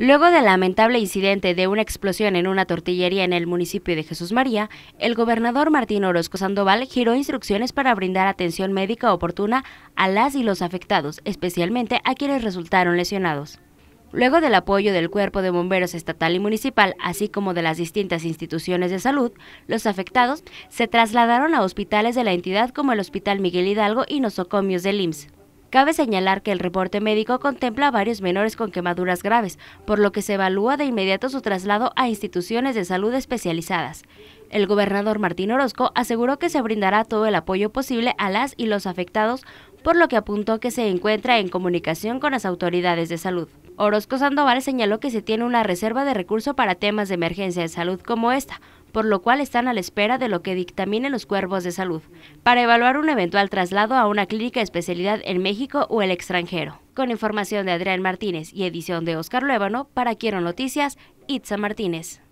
Luego del lamentable incidente de una explosión en una tortillería en el municipio de Jesús María, el gobernador Martín Orozco Sandoval giró instrucciones para brindar atención médica oportuna a las y los afectados, especialmente a quienes resultaron lesionados. Luego del apoyo del Cuerpo de Bomberos Estatal y Municipal, así como de las distintas instituciones de salud, los afectados se trasladaron a hospitales de la entidad como el Hospital Miguel Hidalgo y nosocomios del IMSS. Cabe señalar que el reporte médico contempla varios menores con quemaduras graves, por lo que se evalúa de inmediato su traslado a instituciones de salud especializadas. El gobernador Martín Orozco aseguró que se brindará todo el apoyo posible a las y los afectados, por lo que apuntó que se encuentra en comunicación con las autoridades de salud. Orozco Sandoval señaló que se tiene una reserva de recursos para temas de emergencia de salud como esta, por lo cual están a la espera de lo que dictaminen los cuervos de salud, para evaluar un eventual traslado a una clínica de especialidad en México o el extranjero. Con información de Adrián Martínez y edición de Oscar Luevano, para Quiero Noticias, Itza Martínez.